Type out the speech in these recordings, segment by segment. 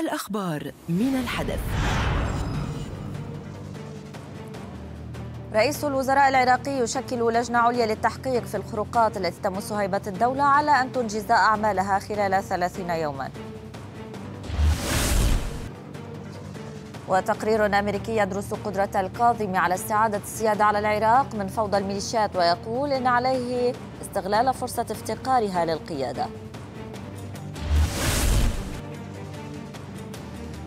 الأخبار من الحدث رئيس الوزراء العراقي يشكل لجنة عليا للتحقيق في الخروقات التي تمس هيبة الدولة على أن تنجز أعمالها خلال 30 يوماً وتقرير أمريكي يدرس قدرة القاضم على استعادة السيادة على العراق من فوضى الميليشيات ويقول إن عليه استغلال فرصة افتقارها للقيادة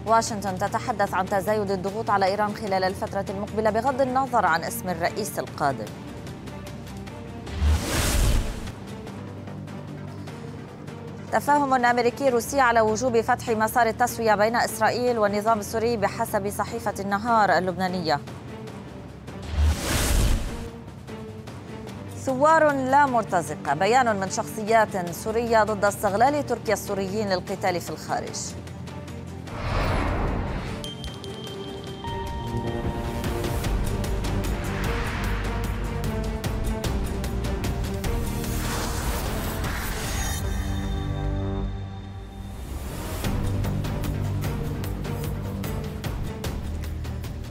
واشنطن تتحدث عن تزايد الضغوط على إيران خلال الفترة المقبلة بغض النظر عن اسم الرئيس القادم تفاهم أمريكي روسي على وجوب فتح مسار التسوية بين إسرائيل والنظام السوري بحسب صحيفة النهار اللبنانية ثوار لا مرتزقة بيان من شخصيات سورية ضد استغلال تركيا السوريين للقتال في الخارج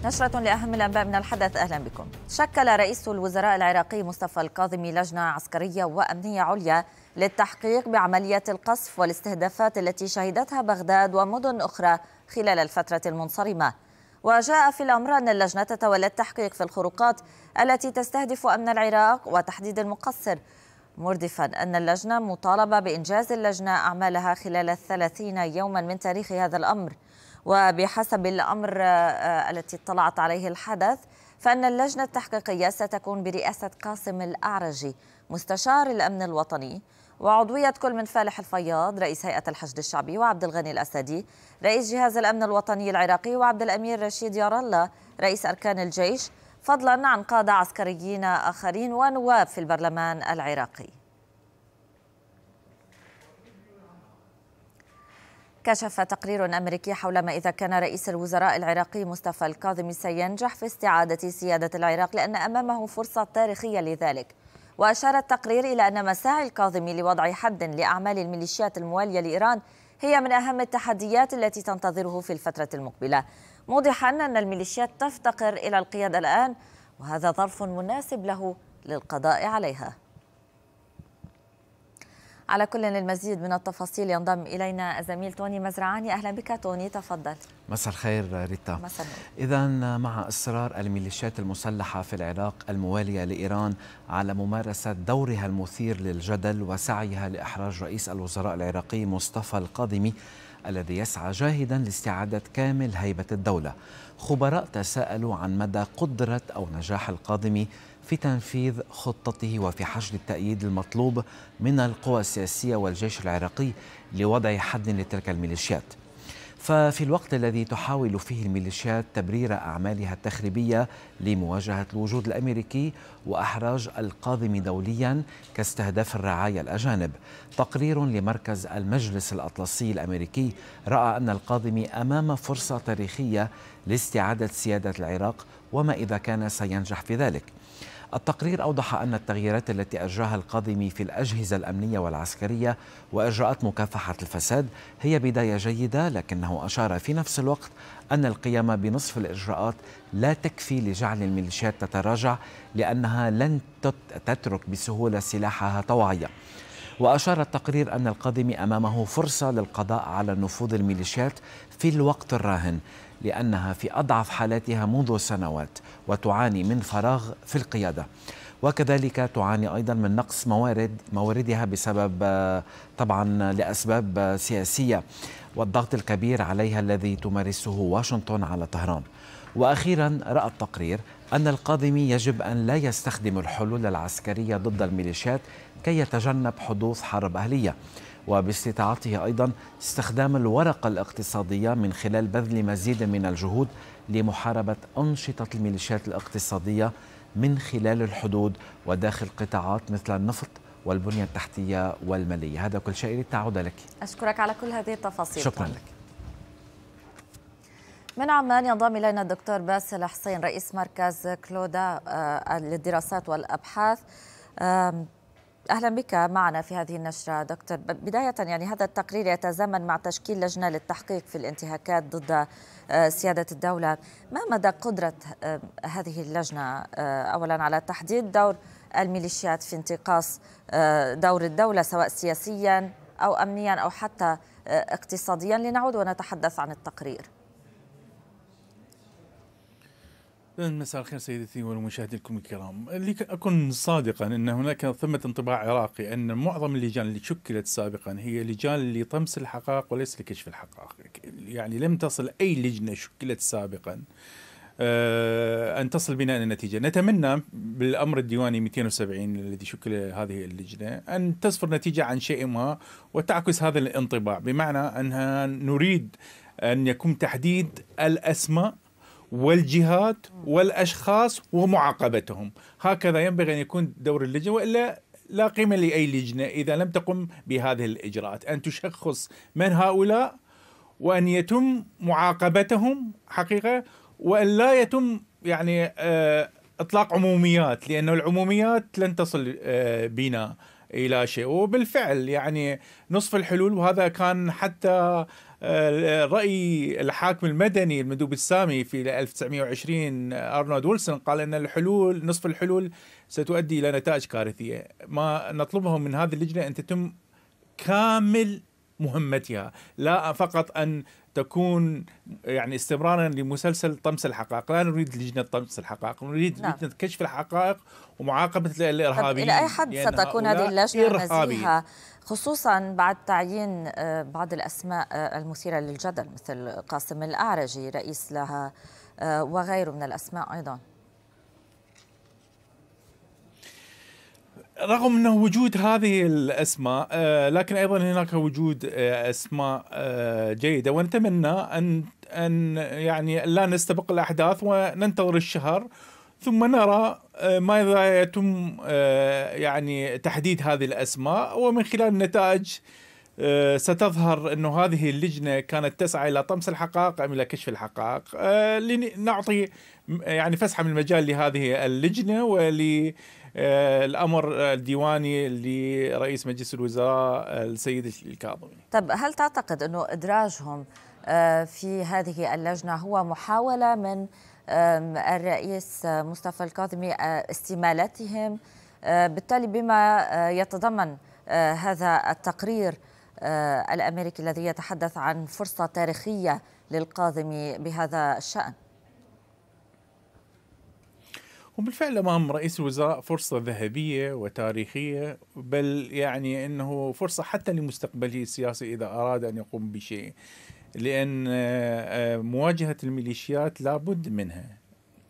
نشرة لأهم الأنباء من الحدث أهلا بكم شكل رئيس الوزراء العراقي مصطفى الكاظمي لجنة عسكرية وأمنية عليا للتحقيق بعمليات القصف والاستهدافات التي شهدتها بغداد ومدن أخرى خلال الفترة المنصرمة وجاء في الأمر أن اللجنة تتولى التحقيق في الخروقات التي تستهدف أمن العراق وتحديد المقصر مردفا أن اللجنة مطالبة بإنجاز اللجنة أعمالها خلال الثلاثين يوما من تاريخ هذا الأمر وبحسب الأمر آه، آه، التي اطلعت عليه الحدث فأن اللجنة التحقيقية ستكون برئاسة قاسم الأعرجي مستشار الأمن الوطني وعضوية كل من فالح الفياض رئيس هيئة الحشد الشعبي وعبد الغني الأسدي رئيس جهاز الأمن الوطني العراقي وعبد الأمير رشيد يارلا رئيس أركان الجيش فضلا عن قادة عسكريين آخرين ونواب في البرلمان العراقي كشف تقرير أمريكي حول ما إذا كان رئيس الوزراء العراقي مصطفى الكاظمي سينجح في استعادة سيادة العراق لأن أمامه فرصة تاريخية لذلك وأشار التقرير إلى أن مساعي الكاظمي لوضع حد لأعمال الميليشيات الموالية لإيران هي من أهم التحديات التي تنتظره في الفترة المقبلة موضحا أن الميليشيات تفتقر إلى القيادة الآن وهذا ظرف مناسب له للقضاء عليها على كل للمزيد من التفاصيل ينضم الينا الزميل توني مزرعاني اهلا بك توني تفضل مساء الخير ريتا اذا مع اصرار الميليشيات المسلحه في العراق المواليه لايران على ممارسه دورها المثير للجدل وسعيها لاحراج رئيس الوزراء العراقي مصطفى القادمي الذي يسعى جاهدا لاستعاده كامل هيبه الدوله خبراء تساءلوا عن مدى قدره او نجاح القادمي في تنفيذ خطته وفي حشد التأييد المطلوب من القوى السياسية والجيش العراقي لوضع حد لتلك الميليشيات ففي الوقت الذي تحاول فيه الميليشيات تبرير أعمالها التخريبية لمواجهة الوجود الأمريكي وأحراج القاذم دوليا كاستهداف الرعايا الأجانب تقرير لمركز المجلس الأطلسي الأمريكي رأى أن القاذم أمام فرصة تاريخية لاستعادة سيادة العراق وما إذا كان سينجح في ذلك التقرير أوضح أن التغييرات التي أجراها القاضي في الأجهزة الأمنية والعسكرية وإجراءات مكافحة الفساد هي بداية جيدة لكنه أشار في نفس الوقت أن القيام بنصف الإجراءات لا تكفي لجعل الميليشيات تتراجع لأنها لن تترك بسهولة سلاحها طواعية وأشار التقرير أن القادم أمامه فرصة للقضاء على نفوذ الميليشيات في الوقت الراهن لأنها في أضعف حالاتها منذ سنوات وتعاني من فراغ في القيادة وكذلك تعاني أيضا من نقص موارد مواردها بسبب طبعا لأسباب سياسية والضغط الكبير عليها الذي تمارسه واشنطن على طهران واخيرا راى التقرير ان القادمي يجب ان لا يستخدم الحلول العسكريه ضد الميليشيات كي يتجنب حدوث حرب اهليه وباستطاعته أيضا استخدام الورقة الاقتصادية من خلال بذل مزيد من الجهود لمحاربة أنشطة الميليشيات الاقتصادية من خلال الحدود وداخل قطاعات مثل النفط والبنية التحتية والمالية هذا كل شيء للتعود لك أشكرك على كل هذه التفاصيل شكرا لك من عمان ينضم إلينا الدكتور باسل حسين رئيس مركز كلودا آه، للدراسات والأبحاث اهلا بك معنا في هذه النشره دكتور بدايه يعني هذا التقرير يتزامن مع تشكيل لجنه للتحقيق في الانتهاكات ضد آه، سياده الدوله ما مدى قدره آه، هذه اللجنه آه، اولا على تحديد دور الميليشيات في انتقاص دور الدوله سواء سياسيا او امنيا او حتى اقتصاديا لنعود ونتحدث عن التقرير مساء الخير سيدتي ومشاهديكم الكرام اكون صادقا أن هناك ثمة انطباع عراقي أن معظم اللجان اللي شكلت سابقا هي لجان لطمس الحقائق وليس لكشف الحقائق يعني لم تصل أي لجنة شكلت سابقا آه، أن تصل بنا إلى نتيجة نتمنى بالأمر الديواني 270 الذي شكل هذه اللجنة أن تصفر نتيجة عن شيء ما وتعكس هذا الانطباع بمعنى أنها نريد أن يكون تحديد الأسماء والجهات والأشخاص ومعاقبتهم هكذا ينبغي أن يكون دور اللجنة وإلا لا قيمة لأي لجنة إذا لم تقم بهذه الإجراءات أن تشخص من هؤلاء وأن يتم معاقبتهم حقيقة وأن لا يتم يعني آه، إطلاق عموميات لأن العموميات لن تصل آه، بنا الى شيء وبالفعل يعني نصف الحلول وهذا كان حتى رأي الحاكم المدني المندوب السامي في 1920 أرنولد ويلسون قال أن الحلول نصف الحلول ستؤدي إلى نتائج كارثية ما نطلبه من هذه اللجنة أن تتم كامل مهمتها لا فقط أن تكون يعني استمرارا لمسلسل طمس الحقائق لا نريد لجنة طمس الحقائق نريد نعم. لجنة كشف الحقائق ومعاقبة الإرهابيين إلى أي حد ستكون هذه اللجنة نزيهة خصوصا بعد تعيين آه، بعض الأسماء آه، المثيرة للجدل مثل قاسم الأعرجي رئيس لها آه، وغيره من الأسماء أيضا رغم انه وجود هذه الاسماء آه، لكن ايضا هناك وجود آه، اسماء آه، جيده ونتمنى ان ان يعني لا نستبق الاحداث وننتظر الشهر ثم نرى ماذا يتم يعني تحديد هذه الاسماء ومن خلال النتائج ستظهر انه هذه اللجنه كانت تسعى الى طمس الحقائق ام الى كشف الحقائق لنعطي يعني فسحه من المجال لهذه اللجنه ول آه، الامر الديواني لرئيس مجلس الوزراء آه، السيد الكاظمي. طب هل تعتقد انه ادراجهم آه، في هذه اللجنه هو محاوله من الرئيس مصطفى الكاظمي استمالتهم بالتالي بما يتضمن هذا التقرير الامريكي الذي يتحدث عن فرصه تاريخيه للقاظمي بهذا الشان؟ وبالفعل أمام رئيس الوزراء فرصة ذهبية وتاريخية بل يعني أنه فرصة حتى لمستقبله السياسي إذا أراد أن يقوم بشيء لأن آه، مواجهة الميليشيات لابد منها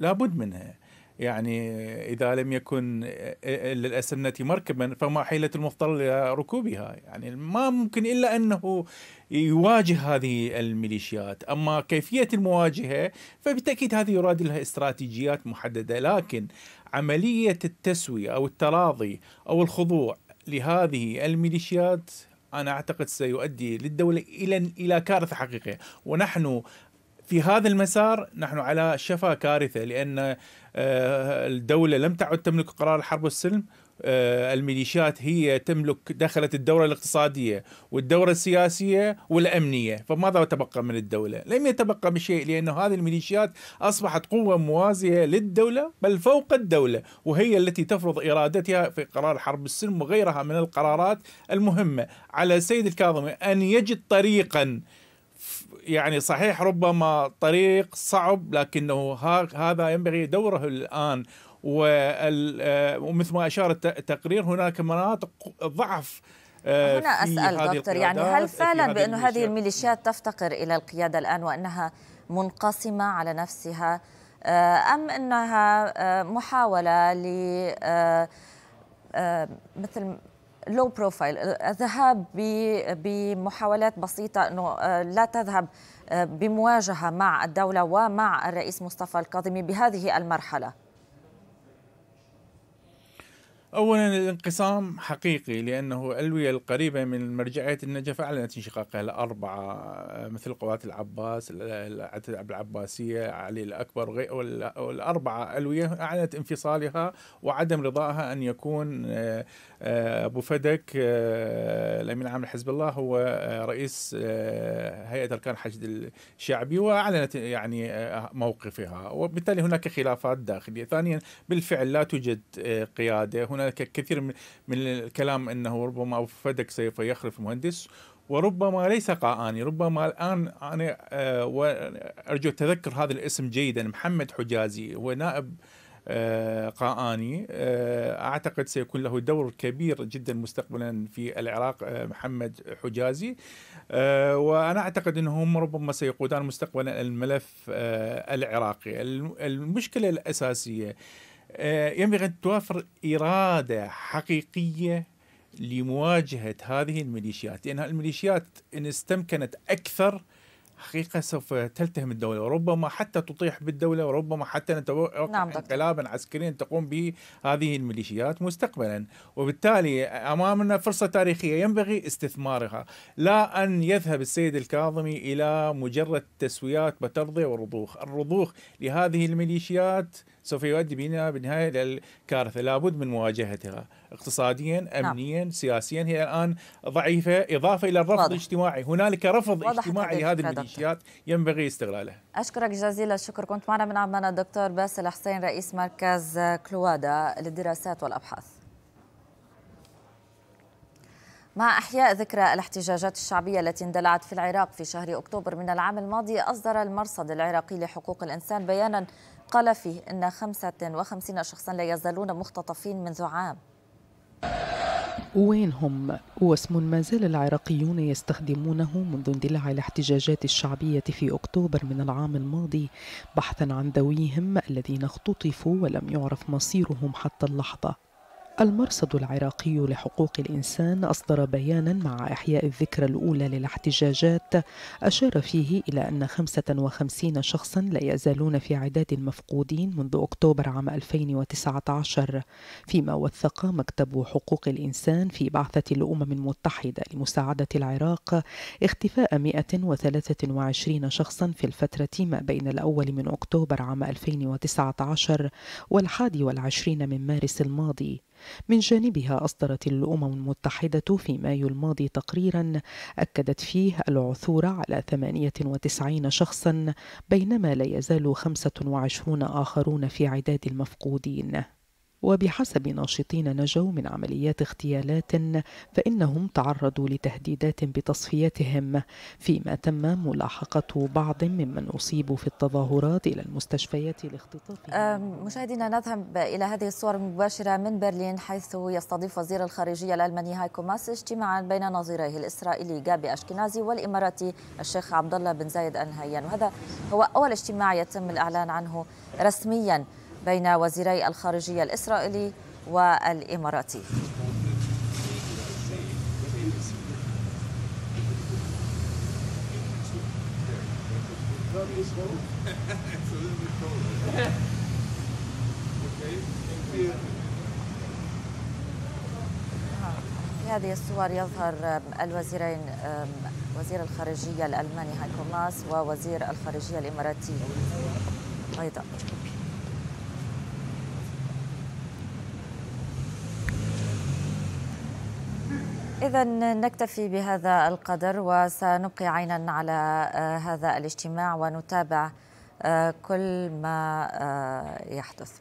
لابد منها يعني إذا لم يكن إلا مركبا فما حيلة المضطر إلى ركوبها يعني ما ممكن إلا أنه يواجه هذه الميليشيات أما كيفية المواجهة فبالتأكيد هذه يراد لها استراتيجيات محددة لكن عملية التسوية أو التراضي أو الخضوع لهذه الميليشيات أنا أعتقد سيؤدي للدولة إلى إلى كارثة حقيقية ونحن في هذا المسار نحن على شفا كارثة لأن آه، الدولة لم تعد تملك قرار الحرب والسلم آه، الميليشيات هي تملك دخلت الدورة الاقتصادية والدورة السياسية والأمنية فماذا تبقى من الدولة لم يتبقى من شيء لأن هذه الميليشيات أصبحت قوة موازية للدولة بل فوق الدولة وهي التي تفرض إرادتها في قرار حرب السلم وغيرها من القرارات المهمة على السيد الكاظمي أن يجد طريقا يعني صحيح ربما طريق صعب لكنه هذا ينبغي دوره الآن آه، ومثل ما أشار التقرير هناك مناطق ضعف آه، هنا أسأل دكتور يعني هل فعلا بأنه هذه الميليشيات تفتقر إلى القيادة الآن وأنها منقسمة على نفسها آه، أم أنها محاولة ل مثل لو بروفايل الذهاب بمحاولات بسيطه انه آه، لا تذهب آه، بمواجهه مع الدوله ومع الرئيس مصطفى الكاظمي بهذه المرحله اولا الانقسام حقيقي لانه الألوية القريبه من مرجعيه النجف اعلنت انشقاقها الاربعه مثل قوات العباس العباسيه علي الاكبر والاربعه الويه اعلنت انفصالها وعدم رضاها ان يكون آه، آه، ابو فدك آه، الامين العام لحزب الله هو رئيس هيئه اركان الحشد الشعبي واعلنت يعني موقفها وبالتالي هناك خلافات داخليه ثانيا بالفعل لا توجد قياده هنا كثير من الكلام انه ربما فدك سوف يخلف مهندس وربما ليس قاعاني ربما الان انا آه، ارجو تذكر هذا الاسم جيدا محمد حجازي هو نائب آه، قاعاني آه، اعتقد سيكون له دور كبير جدا مستقبلا في العراق محمد حجازي وانا اعتقد انهم ربما سيقودان مستقبلا الملف العراقي المشكله الاساسيه آه، ينبغي أن توفر إرادة حقيقية لمواجهة هذه الميليشيات لأن الميليشيات إن استمكنت أكثر حقيقة سوف تلتهم الدولة وربما حتى تطيح بالدولة وربما حتى نتوقع نعم انقلابا عسكريا تقوم به هذه الميليشيات مستقبلا وبالتالي أمامنا فرصة تاريخية ينبغي استثمارها لا أن يذهب السيد الكاظمي إلى مجرد تسويات بترضية ورضوخ الرضوخ لهذه الميليشيات سوف يؤدي بنا بالنهايه الى الكارثه لابد من مواجهتها اقتصاديا نعم. امنيا نعم. سياسيا هي الان ضعيفه اضافه الى الرفض واضح. الاجتماعي هنالك رفض اجتماعي لهذه الميليشيات ينبغي استغلاله اشكرك جزيل الشكر كنت معنا من عمان الدكتور باسل حسين رئيس مركز كلوادا للدراسات والابحاث مع إحياء ذكرى الاحتجاجات الشعبية التي اندلعت في العراق في شهر أكتوبر من العام الماضي أصدر المرصد العراقي لحقوق الإنسان بيانا قال فيه أن 55 شخصا لا يزالون مختطفين منذ عام وين هم؟ واسم ما زال العراقيون يستخدمونه منذ اندلاع الاحتجاجات الشعبية في أكتوبر من العام الماضي بحثا عن ذويهم الذين اختطفوا ولم يعرف مصيرهم حتى اللحظة المرصد العراقي لحقوق الإنسان أصدر بيانا مع إحياء الذكرى الأولى للاحتجاجات أشار فيه إلى أن 55 شخصا لا يزالون في عداد المفقودين منذ أكتوبر عام 2019 فيما وثق مكتب حقوق الإنسان في بعثة الأمم المتحدة لمساعدة العراق اختفاء 123 شخصا في الفترة ما بين الأول من أكتوبر عام 2019 والحادي والعشرين من مارس الماضي من جانبها أصدرت الأمم المتحدة في مايو الماضي تقريرا أكدت فيه العثور على 98 شخصا بينما لا يزال 25 آخرون في عداد المفقودين وبحسب ناشطين نجوا من عمليات اغتيالات فإنهم تعرضوا لتهديدات بتصفيتهم فيما تم ملاحقة بعض ممن أصيبوا في التظاهرات إلى المستشفيات لاختطافهم مشاهدينا نذهب إلى هذه الصور المباشرة من برلين حيث يستضيف وزير الخارجية الألماني هايكو ماس اجتماعا بين نظيريه الإسرائيلي جابي أشكنازي والإماراتي الشيخ عبد الله بن زايد آل نهيان وهذا هو أول اجتماع يتم الإعلان عنه رسميا بين وزيري الخارجية الإسرائيلي والإماراتي في هذه الصور يظهر الوزيرين وزير الخارجية الألماني هايكو ماس ووزير الخارجية الإماراتي أيضا إذا نكتفي بهذا القدر وسنبقي عينا على آه، هذا الاجتماع ونتابع آه، كل ما آه، يحدث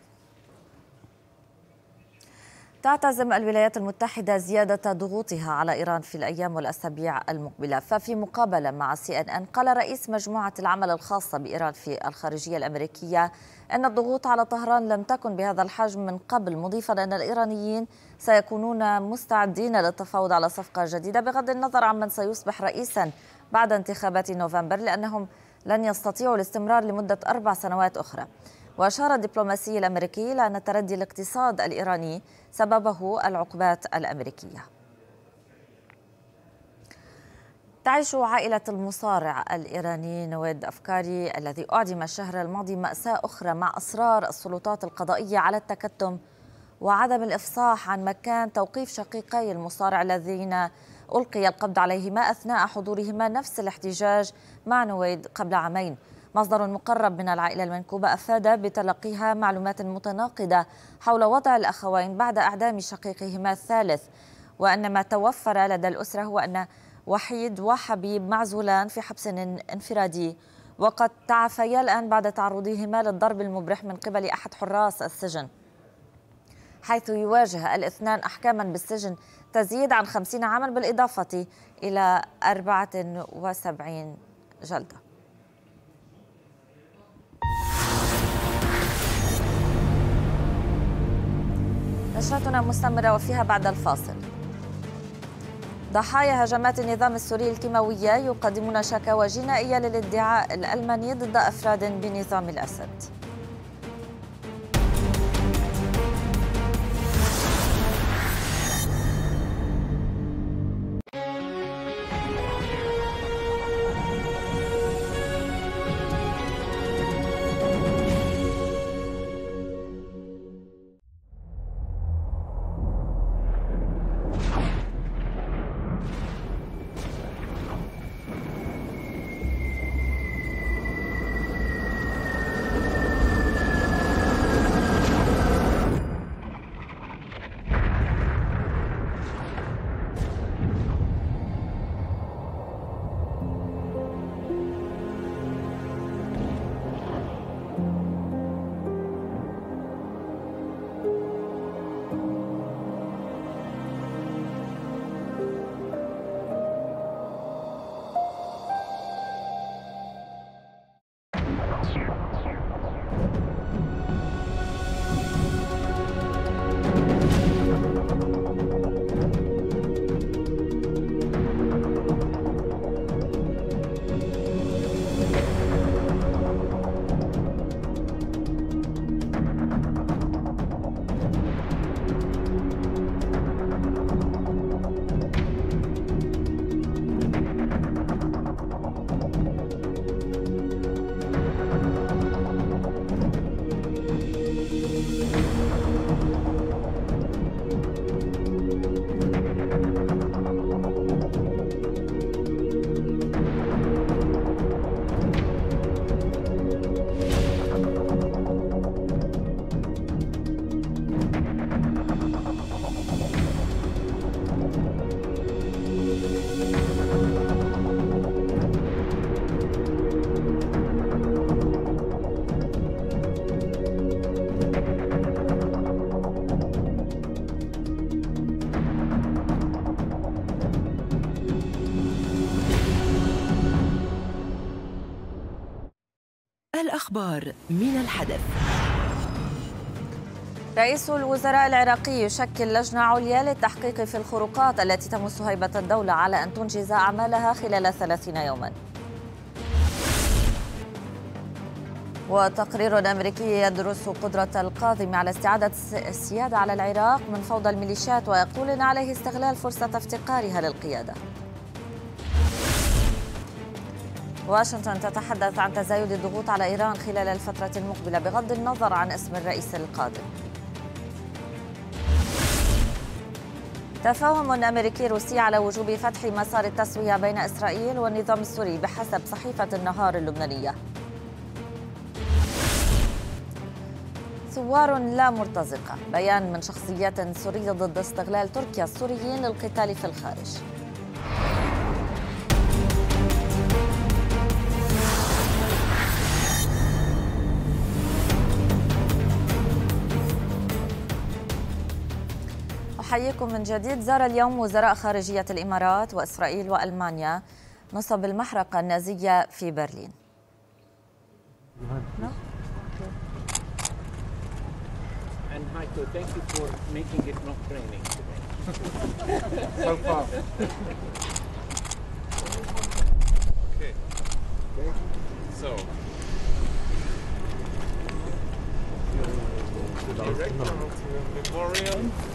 تعتزم الولايات المتحدة زيادة ضغوطها على إيران في الأيام والأسابيع المقبلة ففي مقابلة مع سي أن أن قال رئيس مجموعة العمل الخاصة بإيران في الخارجية الأمريكية أن الضغوط على طهران لم تكن بهذا الحجم من قبل مضيفا أن الإيرانيين سيكونون مستعدين للتفاوض على صفقة جديدة بغض النظر عن من سيصبح رئيسا بعد انتخابات نوفمبر لأنهم لن يستطيعوا الاستمرار لمدة أربع سنوات أخرى وأشار الدبلوماسي الأمريكي إلى أن تردي الاقتصاد الإيراني سببه العقوبات الأمريكية تعيش عائلة المصارع الإيراني نويد أفكاري الذي أعدم الشهر الماضي مأساة أخرى مع إصرار السلطات القضائية على التكتم وعدم الإفصاح عن مكان توقيف شقيقي المصارع الذين ألقي القبض عليهما أثناء حضورهما نفس الاحتجاج مع نويد قبل عامين مصدر مقرب من العائلة المنكوبة أفاد بتلقيها معلومات متناقضة حول وضع الأخوين بعد أعدام شقيقهما الثالث وأن ما توفر لدى الأسرة هو أن وحيد وحبيب معزولان في حبس انفرادي وقد تعافيا الآن بعد تعرضهما للضرب المبرح من قبل أحد حراس السجن حيث يواجه الاثنان أحكاما بالسجن تزيد عن 50 عاما بالإضافة إلى 74 جلدة نشرتنا مستمرة وفيها بعد الفاصل ضحايا هجمات النظام السوري الكيماوية يقدمون شكاوى جنائية للادعاء الألماني ضد أفراد بنظام الأسد الأخبار من الحدث رئيس الوزراء العراقي يشكل لجنة عليا للتحقيق في الخروقات التي تمس هيبة الدولة على أن تنجز أعمالها خلال 30 يوما وتقرير أمريكي يدرس قدرة القادم على استعادة السيادة على العراق من فوضى الميليشيات ويقول إن عليه استغلال فرصة افتقارها للقيادة واشنطن تتحدث عن تزايد الضغوط على إيران خلال الفترة المقبلة بغض النظر عن اسم الرئيس القادم تفاهم أمريكي روسي على وجوب فتح مسار التسوية بين إسرائيل والنظام السوري بحسب صحيفة النهار اللبنانية ثوار لا مرتزقة بيان من شخصيات سورية ضد استغلال تركيا السوريين للقتال في الخارج احييكم من جديد زار اليوم وزراء خارجيه الامارات واسرائيل والمانيا نصب المحرقه النازيه في برلين Director of the Memorial. Yeah.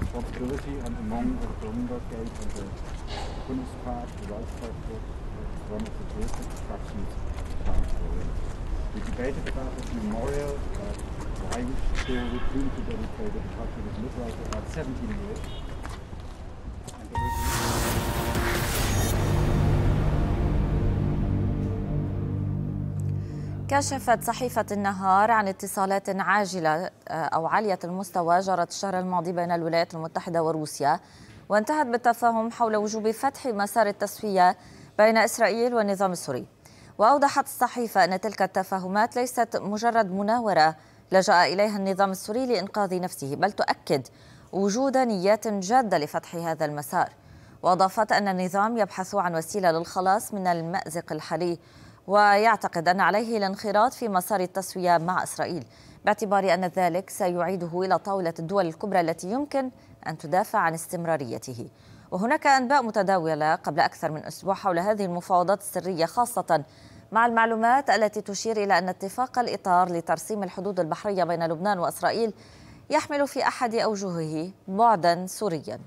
responsibility and among the Columbus Gate and the Bundespark, the Reichstag was one of the first constructions We debated about this memorial, uh, why we still refuse to dedicate it, because it looked like about 17 years. كشفت صحيفة النهار عن اتصالات عاجلة آه، أو عالية المستوى جرت الشهر الماضي بين الولايات المتحدة وروسيا وانتهت بالتفاهم حول وجوب فتح مسار التسوية بين إسرائيل والنظام السوري وأوضحت الصحيفة أن تلك التفاهمات ليست مجرد مناورة لجأ إليها النظام السوري لإنقاذ نفسه بل تؤكد وجود نيات جادة لفتح هذا المسار وأضافت أن النظام يبحث عن وسيلة للخلاص من المأزق الحالي ويعتقد أن عليه الانخراط في مسار التسوية مع إسرائيل باعتبار أن ذلك سيعيده إلى طاولة الدول الكبرى التي يمكن أن تدافع عن استمراريته وهناك أنباء متداولة قبل أكثر من أسبوع حول هذه المفاوضات السرية خاصة مع المعلومات التي تشير إلى أن اتفاق الإطار لترسيم الحدود البحرية بين لبنان وإسرائيل يحمل في أحد أوجهه بعدا سوريا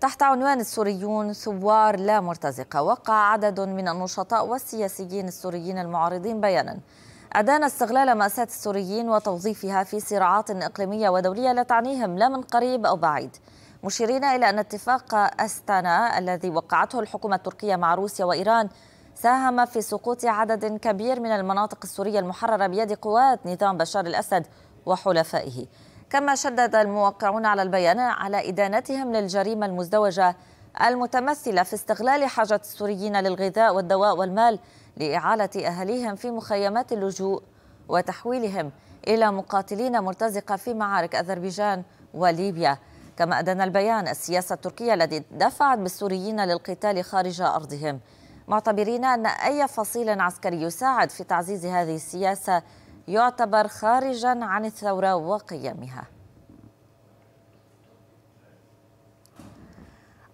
تحت عنوان السوريون ثوار لا مرتزقة وقع عدد من النشطاء والسياسيين السوريين المعارضين بيانا أدان استغلال مأساة السوريين وتوظيفها في صراعات إقليمية ودولية لا تعنيهم لا من قريب أو بعيد مشيرين إلى أن اتفاق أستانا الذي وقعته الحكومة التركية مع روسيا وإيران ساهم في سقوط عدد كبير من المناطق السورية المحررة بيد قوات نظام بشار الأسد وحلفائه كما شدد الموقعون على البيان على إدانتهم للجريمة المزدوجة المتمثلة في استغلال حاجة السوريين للغذاء والدواء والمال لإعالة أهليهم في مخيمات اللجوء وتحويلهم إلى مقاتلين مرتزقة في معارك أذربيجان وليبيا كما أدن البيان السياسة التركية التي دفعت بالسوريين للقتال خارج أرضهم معتبرين أن أي فصيل عسكري يساعد في تعزيز هذه السياسة يعتبر خارجا عن الثورة وقيمها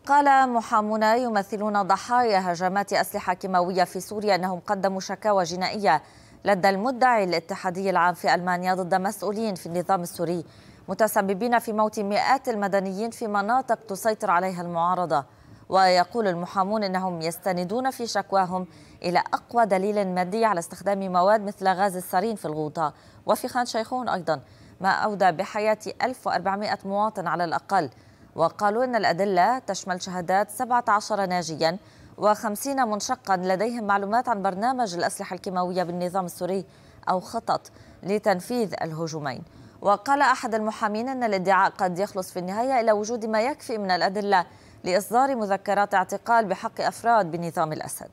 قال محامون يمثلون ضحايا هجمات أسلحة كيماوية في سوريا أنهم قدموا شكاوى جنائية لدى المدعي الاتحادي العام في ألمانيا ضد مسؤولين في النظام السوري متسببين في موت مئات المدنيين في مناطق تسيطر عليها المعارضة ويقول المحامون أنهم يستندون في شكواهم إلى أقوى دليل مادي على استخدام مواد مثل غاز السارين في الغوطة وفي خان شيخون أيضا ما أودى بحياة 1400 مواطن على الأقل وقالوا أن الأدلة تشمل شهادات 17 ناجيا و50 منشقا لديهم معلومات عن برنامج الأسلحة الكيماوية بالنظام السوري أو خطط لتنفيذ الهجومين وقال أحد المحامين أن الادعاء قد يخلص في النهاية إلى وجود ما يكفي من الأدلة لإصدار مذكرات اعتقال بحق أفراد بنظام الأسد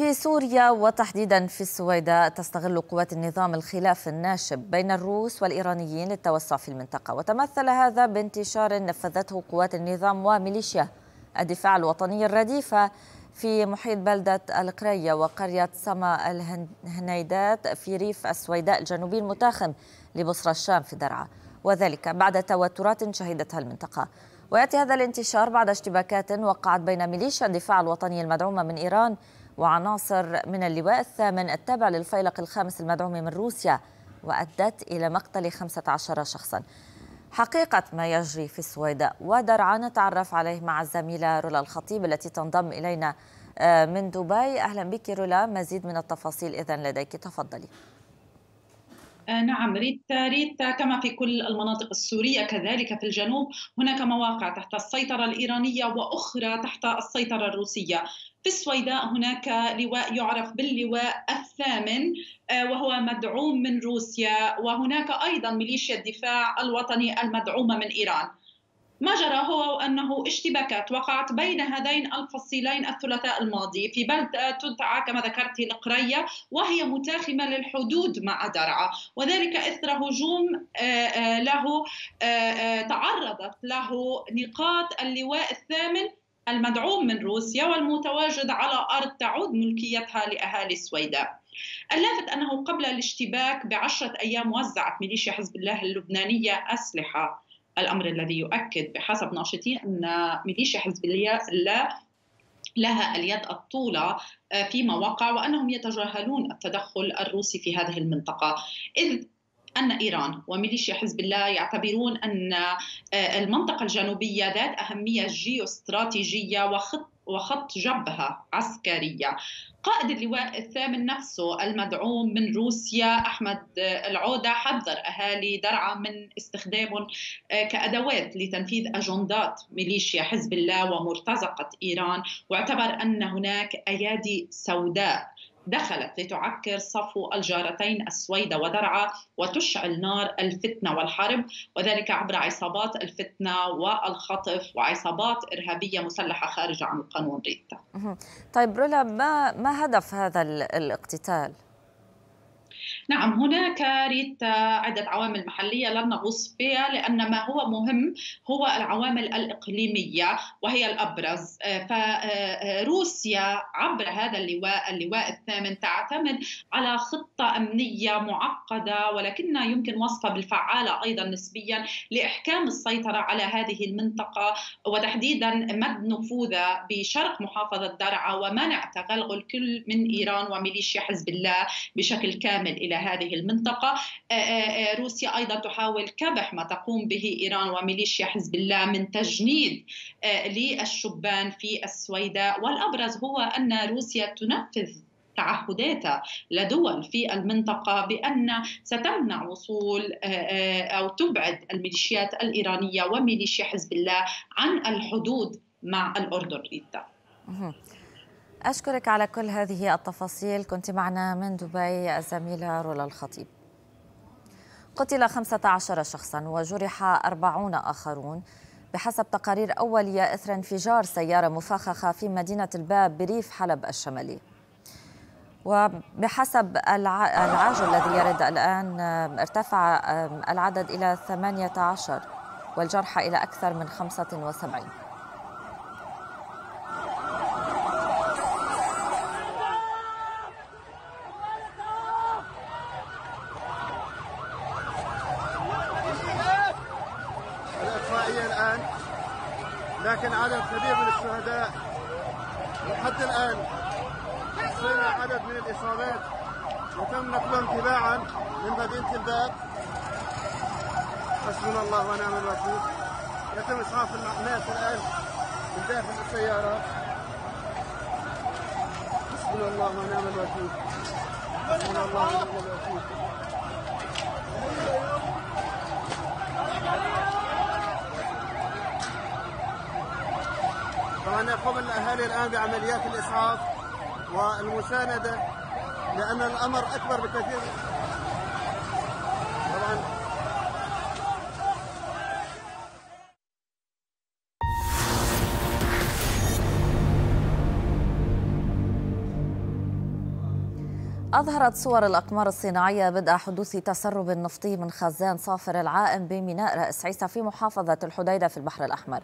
في سوريا وتحديدا في السويداء تستغل قوات النظام الخلاف الناشب بين الروس والإيرانيين للتوسع في المنطقة وتمثل هذا بانتشار نفذته قوات النظام وميليشيا الدفاع الوطني الرديفة في محيط بلدة القرية وقرية سما الهنيدات في ريف السويداء الجنوبي المتاخم لبصرى الشام في درعا وذلك بعد توترات شهدتها المنطقة ويأتي هذا الانتشار بعد اشتباكات وقعت بين ميليشيا الدفاع الوطني المدعومة من إيران وعناصر من اللواء الثامن التابع للفيلق الخامس المدعوم من روسيا وأدت إلى مقتل 15 شخصا حقيقة ما يجري في السويداء ودرعا نتعرف عليه مع الزميلة رولا الخطيب التي تنضم إلينا آه، من دبي أهلا بك رولا مزيد من التفاصيل إذا لديك تفضلي آه، نعم ريتا ريتا كما في كل المناطق السورية كذلك في الجنوب هناك مواقع تحت السيطرة الإيرانية وأخرى تحت السيطرة الروسية في السويداء هناك لواء يعرف باللواء الثامن آه، وهو مدعوم من روسيا وهناك أيضا ميليشيا الدفاع الوطني المدعومة من إيران ما جرى هو أنه اشتباكات وقعت بين هذين الفصيلين الثلاثاء الماضي في بلدة تدعى كما ذكرت القرية وهي متاخمة للحدود مع درعا وذلك إثر هجوم آه، آه، له تعرضت له نقاط اللواء الثامن المدعوم من روسيا والمتواجد على أرض تعود ملكيتها لأهالي السويداء اللافت أنه قبل الاشتباك بعشرة أيام وزعت ميليشيا حزب الله اللبنانية أسلحة الأمر الذي يؤكد بحسب ناشطين أن ميليشيا حزب الله لها اليد الطولة فيما وقع وأنهم يتجاهلون التدخل الروسي في هذه المنطقة إذ أن إيران وميليشيا حزب الله يعتبرون أن آه، المنطقة الجنوبية ذات أهمية جيوستراتيجية وخط وخط جبهة عسكرية قائد اللواء الثامن نفسه المدعوم من روسيا أحمد آه، العودة حذر أهالي درعا من استخدامهم آه، كأدوات لتنفيذ أجندات ميليشيا حزب الله ومرتزقة إيران واعتبر أن هناك أيادي سوداء دخلت لتعكر صفو الجارتين السويدة ودرعا وتشعل نار الفتنة والحرب وذلك عبر عصابات الفتنة والخطف وعصابات إرهابية مسلحة خارجة عن القانون ريتا طيب رولا ما, ما هدف هذا الاقتتال؟ نعم هناك ريت عدة عوامل محلية لن نغوص فيها لأن ما هو مهم هو العوامل الإقليمية وهي الأبرز فروسيا عبر هذا اللواء اللواء الثامن تعتمد على خطة أمنية معقدة ولكنها يمكن وصفها بالفعالة أيضا نسبيا لإحكام السيطرة على هذه المنطقة وتحديدا مد نفوذها بشرق محافظة درعا ومنع تغلغل كل من إيران وميليشيا حزب الله بشكل كامل إلى هذه المنطقة آه، آه، آه، روسيا أيضا تحاول كبح ما تقوم به إيران وميليشيا حزب الله من تجنيد للشبان في السويداء والأبرز هو أن روسيا تنفذ تعهداتها لدول في المنطقة بأن ستمنع وصول أو تبعد الميليشيات الإيرانية وميليشيا حزب الله عن الحدود مع الأردن أشكرك على كل هذه التفاصيل كنت معنا من دبي الزميلة رولا الخطيب قتل 15 شخصا وجرح 40 آخرون بحسب تقارير أولية إثر انفجار سيارة مفخخة في مدينة الباب بريف حلب الشمالي وبحسب العاجل الذي يرد الآن ارتفع العدد إلى 18 والجرحى إلى أكثر من 75 الباب حسبنا الله ونعم الوكيل يتم اسعاف الناس الان من داخل السيارات حسبنا الله ونعم الوكيل حسبنا الله ونعم الوكيل طبعا يقوم الاهالي الان بعمليات الاسعاف والمسانده لان الامر اكبر بكثير أظهرت صور الأقمار الصناعية بدء حدوث تسرب نفطي من خزان صافر العائم بميناء رأس عيسى في محافظة الحديدة في البحر الأحمر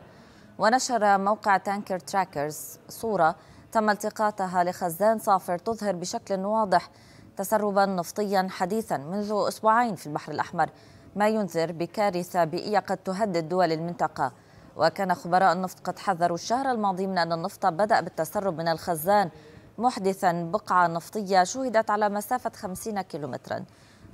ونشر موقع تانكر تراكرز صورة تم التقاطها لخزان صافر تظهر بشكل واضح تسربا نفطيا حديثا منذ أسبوعين في البحر الأحمر ما ينذر بكارثة بيئية قد تهدد دول المنطقة وكان خبراء النفط قد حذروا الشهر الماضي من أن النفط بدأ بالتسرب من الخزان محدثا بقعة نفطية شهدت على مسافة 50 كيلومترا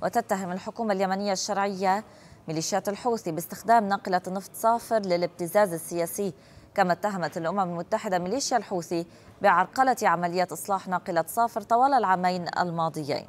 وتتهم الحكومة اليمنية الشرعية ميليشيات الحوثي باستخدام ناقلة نفط صافر للابتزاز السياسي كما اتهمت الأمم المتحدة ميليشيا الحوثي بعرقلة عملية إصلاح ناقلة صافر طوال العامين الماضيين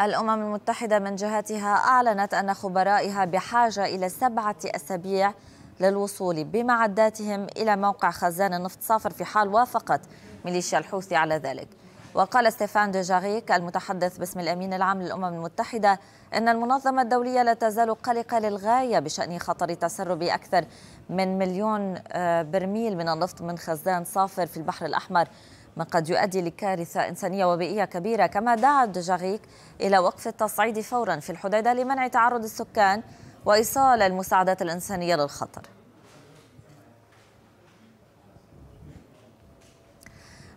الأمم المتحدة من جهتها أعلنت أن خبرائها بحاجة إلى سبعة أسابيع للوصول بمعداتهم إلى موقع خزان النفط صافر في حال وافقت ميليشيا الحوثي على ذلك وقال ستيفان دوجاريك المتحدث باسم الأمين العام للأمم المتحدة أن المنظمة الدولية لا تزال قلقة للغاية بشأن خطر تسرب أكثر من مليون آه، برميل من النفط من خزان صافر في البحر الأحمر ما قد يؤدي لكارثة إنسانية وبيئية كبيرة كما دعا دوجاريك إلى وقف التصعيد فورا في الحديدة لمنع تعرض السكان وإيصال المساعدات الإنسانية للخطر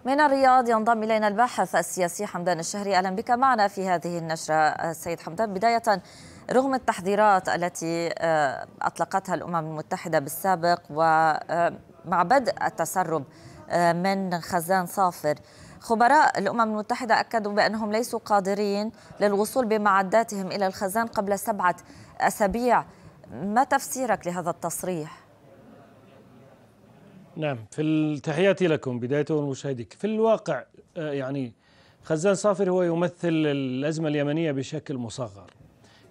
من الرياض ينضم إلينا الباحث السياسي حمدان الشهري أهلا بك معنا في هذه النشرة آه، سيد حمدان بداية رغم التحذيرات التي آه، أطلقتها الأمم المتحدة بالسابق ومع آه، بدء التسرب من خزان صافر خبراء الأمم المتحدة أكدوا بأنهم ليسوا قادرين للوصول بمعداتهم إلى الخزان قبل سبعة أسابيع ما تفسيرك لهذا التصريح؟ نعم في التحياتي لكم بداية ومشاهديك في الواقع آه، يعني خزان صافر هو يمثل الأزمة اليمنية بشكل مصغر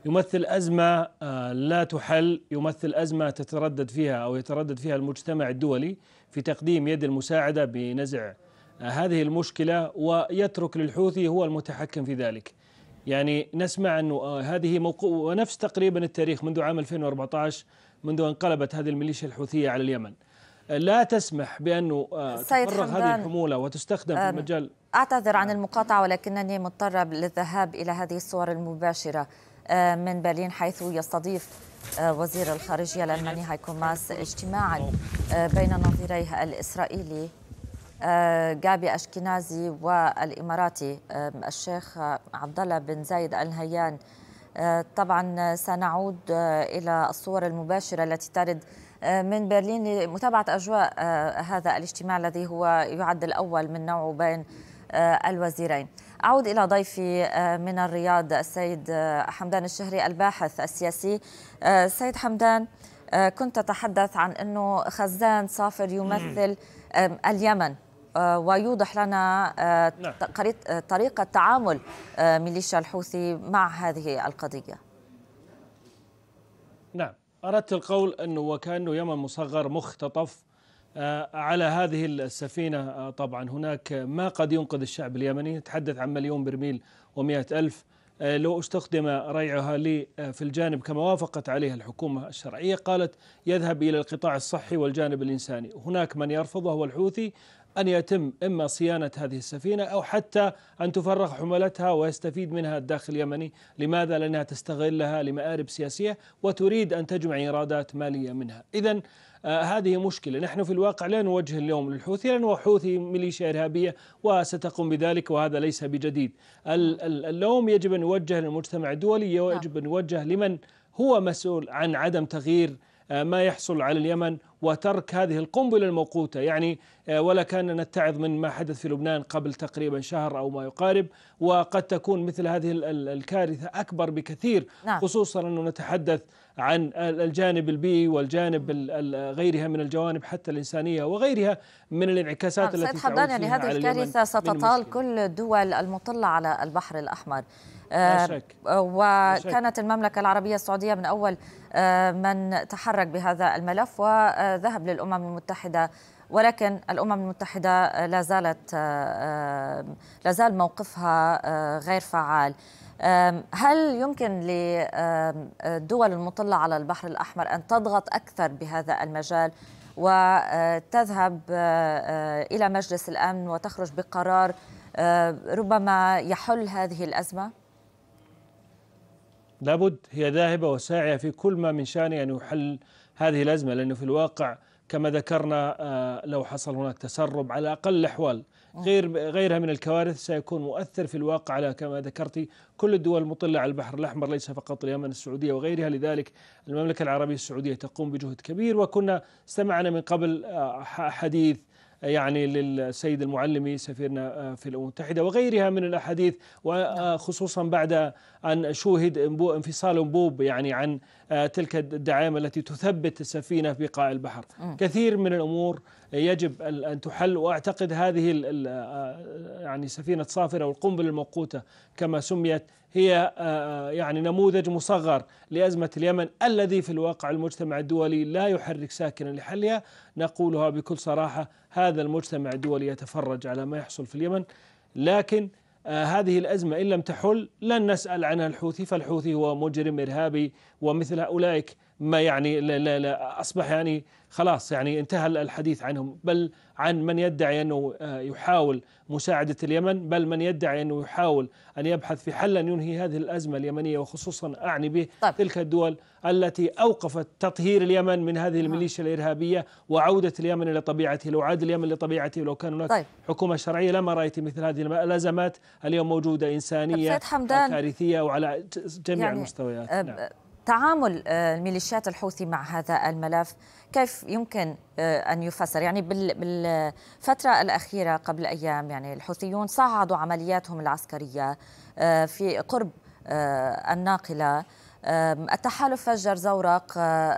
يمثل أزمة آه، لا تحل يمثل أزمة تتردد فيها أو يتردد فيها المجتمع الدولي في تقديم يد المساعدة بنزع آه، هذه المشكلة ويترك للحوثي هو المتحكم في ذلك يعني نسمع أنه آه، هذه موقوف ونفس تقريبا التاريخ منذ عام 2014 منذ انقلبت هذه الميليشيا الحوثية على اليمن آه، لا تسمح بأنه آه، تفرغ هذه الحمولة وتستخدم في المجال أعتذر عن نعم. المقاطعة ولكنني مضطرة للذهاب إلى هذه الصور المباشرة من برلين حيث يستضيف وزير الخارجية الألماني هايكو ماس اجتماعا بين نظيريه الإسرائيلي آه، جابي أشكنازي والإماراتي الشيخ عبد الله بن زايد آل نهيان آه، طبعا سنعود آه، إلى الصور المباشرة التي ترد من برلين لمتابعة أجواء هذا الاجتماع الذي هو يعد الأول من نوعه بين الوزيرين أعود إلى ضيفي من الرياض السيد حمدان الشهري الباحث السياسي سيد حمدان كنت تتحدث عن أنه خزان صافر يمثل اليمن آه، ويوضح لنا آه، نعم. آه، طريقة تعامل ميليشيا الحوثي مع هذه القضية نعم أردت القول أنه وكأنه يمن مصغر مختطف على هذه السفينة طبعا هناك ما قد ينقذ الشعب اليمني نتحدث عن مليون برميل ومئة ألف لو استخدم ريعها لي في الجانب كما وافقت عليه الحكومة الشرعية قالت يذهب إلى القطاع الصحي والجانب الإنساني هناك من يرفضه هو الحوثي أن يتم إما صيانة هذه السفينة أو حتى أن تفرغ حملتها ويستفيد منها الداخل اليمني لماذا؟ لأنها تستغلها لمآرب سياسية وتريد أن تجمع إيرادات مالية منها إذا آه هذه مشكلة نحن في الواقع لا نوجه اليوم للحوثي لأنه حوثي ميليشيا إرهابية وستقوم بذلك وهذا ليس بجديد اللوم يجب أن يوجه للمجتمع الدولي ويجب أن يوجه لمن هو مسؤول عن عدم تغيير آه، ما يحصل على اليمن وترك هذه القنبلة الموقوتة يعني آه، ولا كان نتعظ من ما حدث في لبنان قبل تقريبا شهر أو ما يقارب وقد تكون مثل هذه الكارثة أكبر بكثير نعم. خصوصا أنه نتحدث عن الجانب البيئي والجانب غيرها من الجوانب حتى الإنسانية وغيرها من الانعكاسات نعم. التي سيد حمدان يعني هذه الكارثة ستطال كل الدول المطلة على البحر الأحمر آه، وكانت المملكة العربية السعودية من أول آه، من تحرك بهذا الملف وذهب للأمم المتحدة ولكن الأمم المتحدة لا زالت آه، لا زال موقفها غير فعال هل يمكن للدول المطلة على البحر الأحمر أن تضغط أكثر بهذا المجال وتذهب إلى مجلس الأمن وتخرج بقرار ربما يحل هذه الأزمة؟ لابد هي ذاهبة وساعية في كل ما من شأنه أن يحل هذه الأزمة لأنه في الواقع كما ذكرنا آه، لو حصل هناك تسرب على أقل الأحوال آه. غير غيرها من الكوارث سيكون مؤثر في الواقع على كما ذكرت كل الدول المطلة على البحر الأحمر ليس فقط اليمن السعودية وغيرها لذلك المملكة العربية السعودية تقوم بجهد كبير وكنا سمعنا من قبل آه، حديث يعني للسيد المعلمي سفيرنا آه، في الأمم المتحدة وغيرها من الأحاديث وخصوصا آه، بعد أن شوهد انفصال انبوب يعني عن آه، تلك الدعائم التي تثبت السفينة في قاع البحر كثير من الأمور يجب أن تحل وأعتقد هذه يعني سفينة صافرة القنبله الموقوتة كما سميت هي آه، آه، يعني نموذج مصغر لأزمة اليمن الذي في الواقع المجتمع الدولي لا يحرك ساكنا لحلها نقولها بكل صراحة هذا المجتمع الدولي يتفرج على ما يحصل في اليمن لكن آه، هذه الأزمة إن لم تحل لن نسأل عنها الحوثي فالحوثي هو مجرم إرهابي ومثل أولئك ما يعني لا لا لا أصبح يعني خلاص يعني انتهى الحديث عنهم بل عن من يدعي أنه آه، يحاول مساعدة اليمن بل من يدعي أنه يحاول أن يبحث في حل أن ينهي هذه الأزمة اليمنية وخصوصا أعني به طيب. تلك الدول التي أوقفت تطهير اليمن من هذه الميليشيا الإرهابية وعودة اليمن إلى طبيعته لو عاد اليمن لطبيعته لو كان هناك طيب. حكومة شرعية لما رأيت مثل هذه الأزمات اليوم موجودة إنسانية كارثية طيب، وعلى جميع يعني المستويات آه، نعم. تعامل آه، الميليشيات الحوثي مع هذا الملف كيف يمكن آه، أن يفسر يعني بالفترة الأخيرة قبل أيام يعني الحوثيون صعدوا عملياتهم العسكرية آه، في قرب الناقلة التحالف فجر زورق